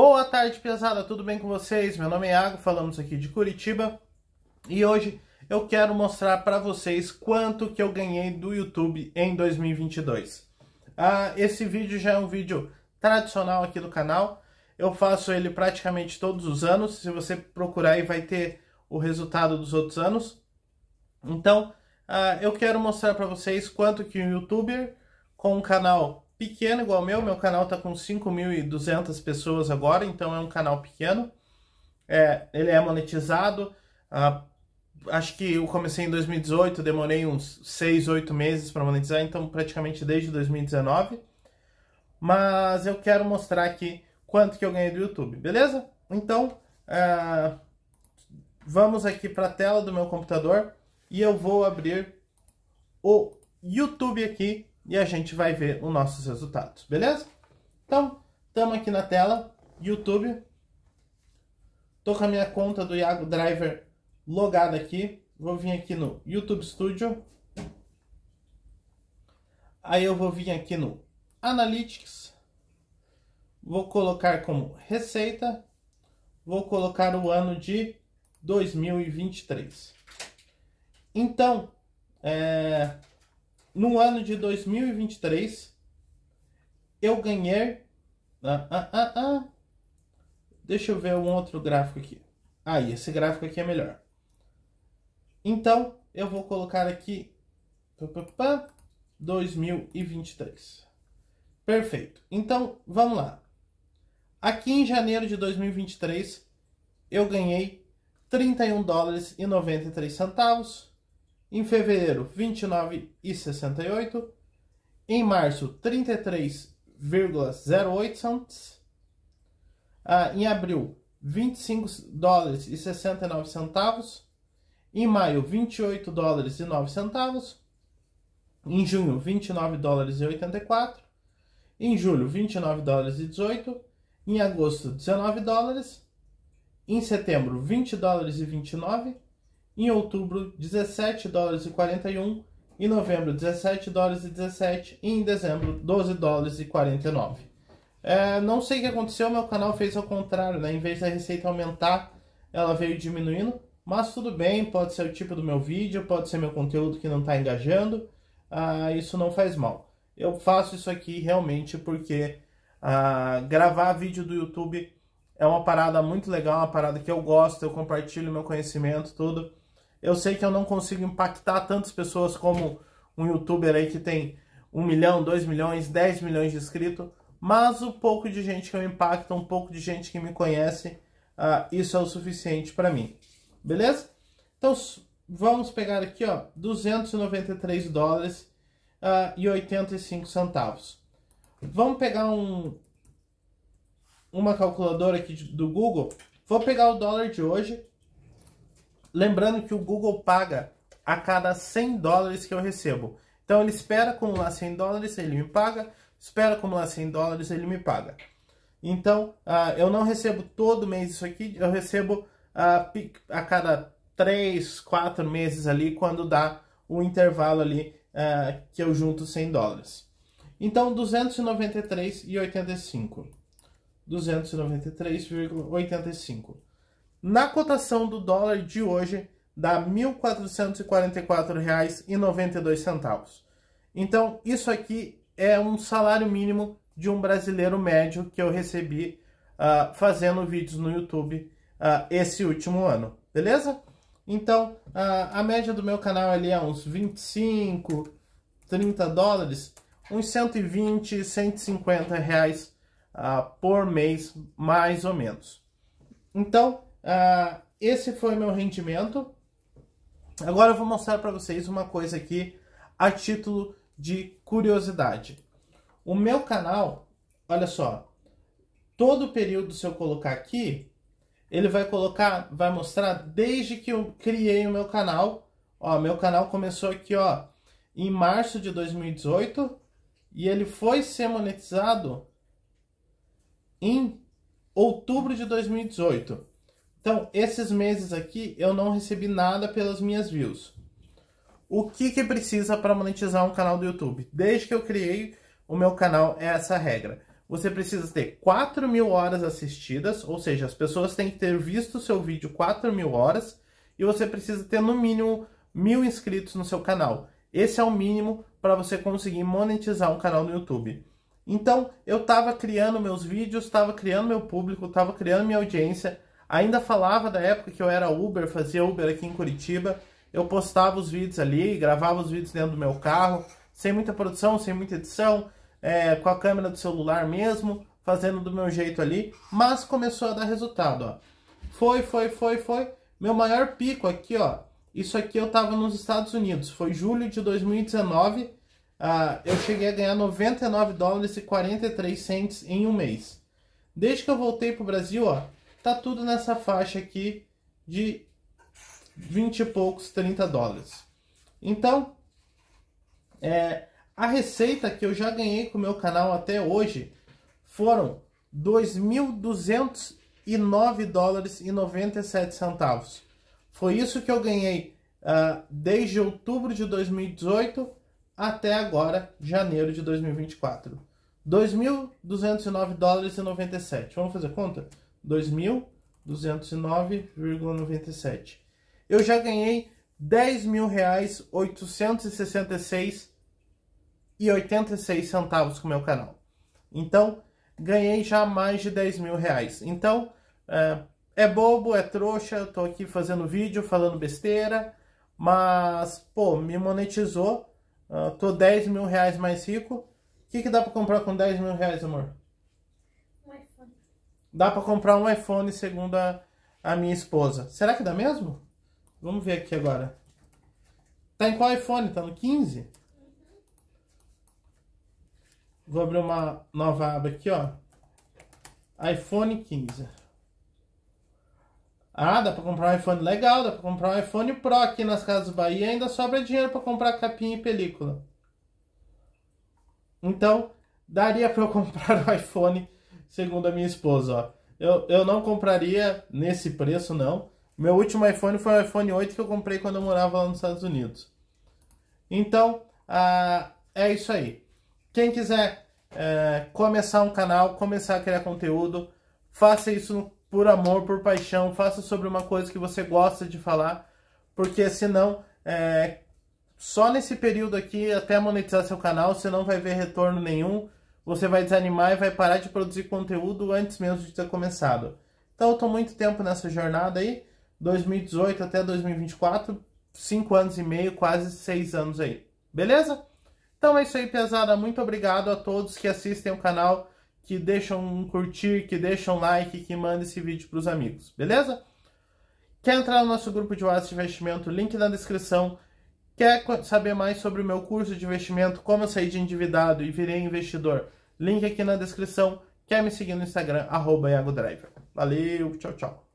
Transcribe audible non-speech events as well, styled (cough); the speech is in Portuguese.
Boa tarde, pesada, tudo bem com vocês? Meu nome é Iago, falamos aqui de Curitiba e hoje eu quero mostrar para vocês quanto que eu ganhei do YouTube em 2022. Ah, esse vídeo já é um vídeo tradicional aqui do canal, eu faço ele praticamente todos os anos, se você procurar aí vai ter o resultado dos outros anos. Então, ah, eu quero mostrar para vocês quanto que um YouTuber com um canal pequeno igual meu, meu canal tá com 5.200 pessoas agora, então é um canal pequeno. É, ele é monetizado. Ah, acho que eu comecei em 2018, demorei uns 6, 8 meses para monetizar, então praticamente desde 2019. Mas eu quero mostrar aqui quanto que eu ganhei do YouTube, beleza? Então, ah, vamos aqui para a tela do meu computador e eu vou abrir o YouTube aqui e a gente vai ver os nossos resultados, beleza? Então, estamos aqui na tela, YouTube. Estou com a minha conta do Iago Driver logada aqui. Vou vir aqui no YouTube Studio. Aí eu vou vir aqui no Analytics. Vou colocar como receita. Vou colocar o ano de 2023. Então, é, no ano de 2023, eu ganhei. Ah, ah, ah, ah. Deixa eu ver um outro gráfico aqui. Aí, ah, esse gráfico aqui é melhor. Então, eu vou colocar aqui 2023. Perfeito. Então, vamos lá. Aqui em janeiro de 2023, eu ganhei 31 dólares e 93 centavos. Em fevereiro, 29,68. Em março, 33,08 cents. Ah, em abril, 25 dólares e 69 centavos. Em maio, 28 dólares e 9 centavos. Em junho, 29 dólares e 84. Em julho, 29 dólares e 18. Em agosto, 19 dólares. Em setembro, 20 dólares e 29. Em outubro, 17 dólares e 41. Em novembro, 17 dólares e 17. E em dezembro, 12 dólares e 49. É, não sei o que aconteceu, meu canal fez ao contrário, né? Em vez da receita aumentar, ela veio diminuindo. Mas tudo bem, pode ser o tipo do meu vídeo, pode ser meu conteúdo que não está engajando. Ah, isso não faz mal. Eu faço isso aqui realmente porque ah, gravar vídeo do YouTube é uma parada muito legal, é uma parada que eu gosto, eu compartilho meu conhecimento, tudo. Eu sei que eu não consigo impactar tantas pessoas como um youtuber aí que tem 1 milhão, 2 milhões, 10 milhões de inscritos, mas o pouco de gente que eu impacto, um pouco de gente que me conhece, uh, isso é o suficiente para mim. Beleza? Então vamos pegar aqui, ó, 293 dólares uh, e 85 centavos. Vamos pegar um uma calculadora aqui do Google. Vou pegar o dólar de hoje Lembrando que o Google paga a cada 100 dólares que eu recebo. Então ele espera acumular 100 dólares, ele me paga. Espera acumular 100 dólares, ele me paga. Então uh, eu não recebo todo mês isso aqui, eu recebo uh, a cada 3, 4 meses ali, quando dá o intervalo ali uh, que eu junto 100 dólares. Então 293,85. 293,85. Na cotação do dólar de hoje, dá R$ 1.444,92. Então, isso aqui é um salário mínimo de um brasileiro médio que eu recebi uh, fazendo vídeos no YouTube uh, esse último ano, beleza? Então, uh, a média do meu canal ali é uns 25, 30 dólares, uns 120, 150 reais por mês, mais ou menos. Então, Uh, esse foi meu rendimento. Agora eu vou mostrar para vocês uma coisa aqui a título de curiosidade. O meu canal, olha só, todo período se eu colocar aqui, ele vai colocar, vai mostrar desde que eu criei o meu canal. Ó, meu canal começou aqui, ó, em março de 2018 e ele foi ser monetizado em outubro de 2018. Então, esses meses aqui eu não recebi nada pelas minhas views. O que, que precisa para monetizar um canal do YouTube? Desde que eu criei o meu canal, é essa regra. Você precisa ter 4 mil horas assistidas, ou seja, as pessoas têm que ter visto o seu vídeo 4 mil horas, e você precisa ter no mínimo mil inscritos no seu canal. Esse é o mínimo para você conseguir monetizar um canal no YouTube. Então, eu estava criando meus vídeos, estava criando meu público, estava criando minha audiência, Ainda falava da época que eu era Uber, fazia Uber aqui em Curitiba. Eu postava os vídeos ali, gravava os vídeos dentro do meu carro, sem muita produção, sem muita edição, é, com a câmera do celular mesmo, fazendo do meu jeito ali. Mas começou a dar resultado, ó. Foi, foi, foi, foi. Meu maior pico aqui, ó. Isso aqui eu tava nos Estados Unidos. Foi julho de 2019. Uh, ah, eu cheguei a ganhar 99 dólares e 43 cents em um mês. Desde que eu voltei pro Brasil, ó, Tá tudo nessa faixa aqui de 20 e poucos, 30 dólares. Então, é, a receita que eu já ganhei com o meu canal até hoje foram 2.209 dólares e 97 centavos. Foi isso que eu ganhei uh, desde outubro de 2018 até agora, janeiro de 2024. 2.209 dólares e 97. Vamos fazer conta? 2.209,97. Eu já ganhei R$ 10.866,86 com o meu canal. Então, ganhei já mais de R$ 10.000. Então, é, é, bobo, é trouxa, eu tô aqui fazendo vídeo, falando besteira, mas, pô, me monetizou, estou R$ 10.000 mais rico. O que, que dá para comprar com R$ 10.000, amor? Dá para comprar um iPhone, segundo a, a minha esposa. Será que dá mesmo? Vamos ver aqui agora. Tá em qual iPhone? Tá no 15? Vou abrir uma nova aba aqui, ó. iPhone 15. Ah, dá pra comprar um iPhone legal, dá pra comprar um iPhone Pro aqui nas Casas Bahia ainda sobra dinheiro para comprar capinha e película. Então, daria para eu (laughs) comprar o um iPhone segundo a minha esposa, ó. Eu, eu não compraria nesse preço, não. Meu último iPhone foi o iPhone 8 que eu comprei quando eu morava lá nos Estados Unidos. Então, ah, é isso aí. Quem quiser é, começar um canal, começar a criar conteúdo, faça isso por amor, por paixão, faça sobre uma coisa que você gosta de falar, porque senão, é, só nesse período aqui, até monetizar seu canal, você não vai ver retorno nenhum, você vai desanimar e vai parar de produzir conteúdo antes mesmo de ter começado. Então eu estou muito tempo nessa jornada aí, 2018 até 2024, 5 anos e meio, quase 6 anos aí. Beleza? Então é isso aí, pesada. Muito obrigado a todos que assistem o canal, que deixam um curtir, que deixam like, que mandam esse vídeo para os amigos. Beleza? Quer entrar no nosso grupo de WhatsApp de investimento? Link na descrição. Quer saber mais sobre o meu curso de investimento, como eu saí de endividado e virei investidor? Link aqui na descrição. Quer me seguir no Instagram, arroba Valeu, tchau, tchau.